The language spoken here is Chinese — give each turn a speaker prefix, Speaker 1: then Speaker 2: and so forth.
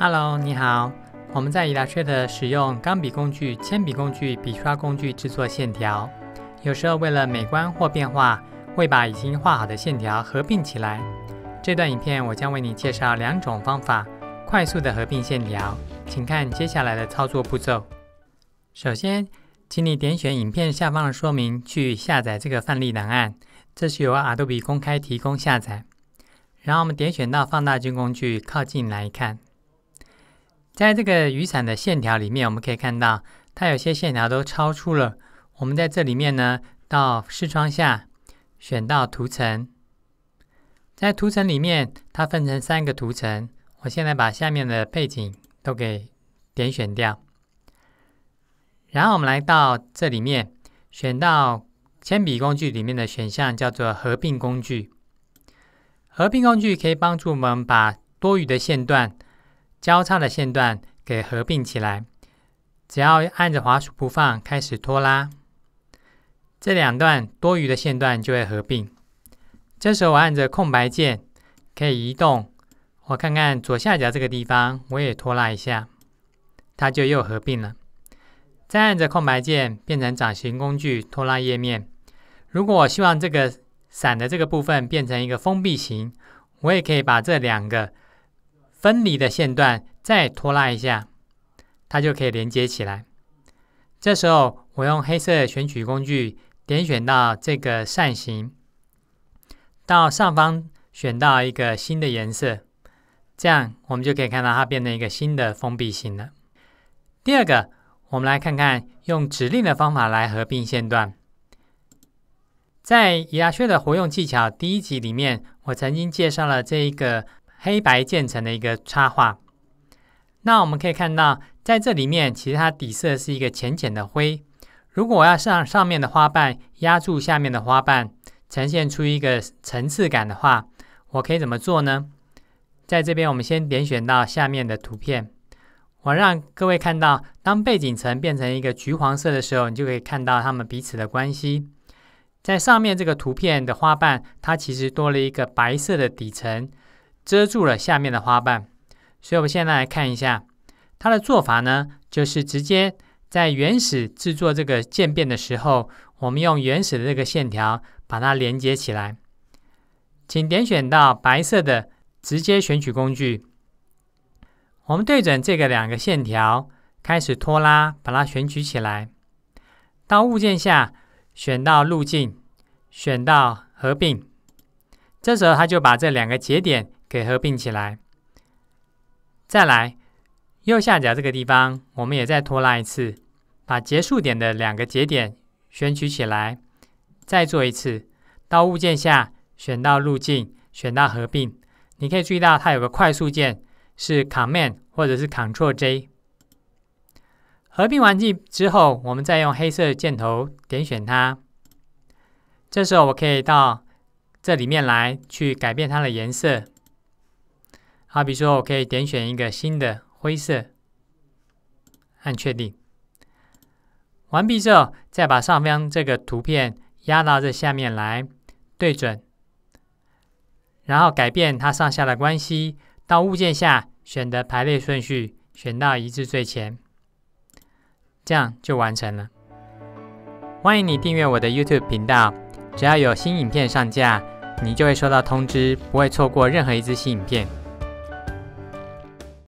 Speaker 1: Hello，你好。我们在 Illustrator 使用钢笔工具、铅笔工具、笔刷工具制作线条。有时候为了美观或变化，会把已经画好的线条合并起来。这段影片我将为你介绍两种方法，快速的合并线条。请看接下来的操作步骤。首先，请你点选影片下方的说明去下载这个范例档案，这是由 Adobe 公开提供下载。然后我们点选到放大镜工具，靠近来看。在这个雨伞的线条里面，我们可以看到，它有些线条都超出了。我们在这里面呢，到视窗下选到图层，在图层里面，它分成三个图层。我现在把下面的背景都给点选掉，然后我们来到这里面，选到铅笔工具里面的选项叫做合并工具。合并工具可以帮助我们把多余的线段。交叉的线段给合并起来，只要按着滑鼠不放，开始拖拉，这两段多余的线段就会合并。这时候我按着空白键可以移动，我看看左下角这个地方，我也拖拉一下，它就又合并了。再按着空白键变成掌形工具拖拉页面。如果我希望这个伞的这个部分变成一个封闭形，我也可以把这两个。分离的线段再拖拉一下，它就可以连接起来。这时候我用黑色选取工具点选到这个扇形，到上方选到一个新的颜色，这样我们就可以看到它变成一个新的封闭型了。第二个，我们来看看用指令的方法来合并线段。在牙轩的活用技巧第一集里面，我曾经介绍了这一个。黑白渐层的一个插画，那我们可以看到，在这里面其实它底色是一个浅浅的灰。如果我要上上面的花瓣压住下面的花瓣，呈现出一个层次感的话，我可以怎么做呢？在这边，我们先点选到下面的图片，我让各位看到，当背景层变成一个橘黄色的时候，你就可以看到它们彼此的关系。在上面这个图片的花瓣，它其实多了一个白色的底层。遮住了下面的花瓣，所以我们现在来看一下它的做法呢，就是直接在原始制作这个渐变的时候，我们用原始的这个线条把它连接起来。请点选到白色的直接选取工具，我们对准这个两个线条开始拖拉，把它选取起来。到物件下选到路径，选到合并，这时候它就把这两个节点。给合并起来，再来右下角这个地方，我们也再拖拉一次，把结束点的两个节点选取起来，再做一次。到物件下选到路径，选到合并。你可以注意到它有个快速键是 Command 或者是 Ctrl J。合并完毕之后，我们再用黑色箭头点选它。这时候我可以到这里面来去改变它的颜色。好，比如说我可以点选一个新的灰色，按确定。完毕之后，再把上方这个图片压到这下面来，对准，然后改变它上下的关系。到物件下选择排列顺序，选到一致最前，这样就完成了。欢迎你订阅我的 YouTube 频道，只要有新影片上架，你就会收到通知，不会错过任何一支新影片。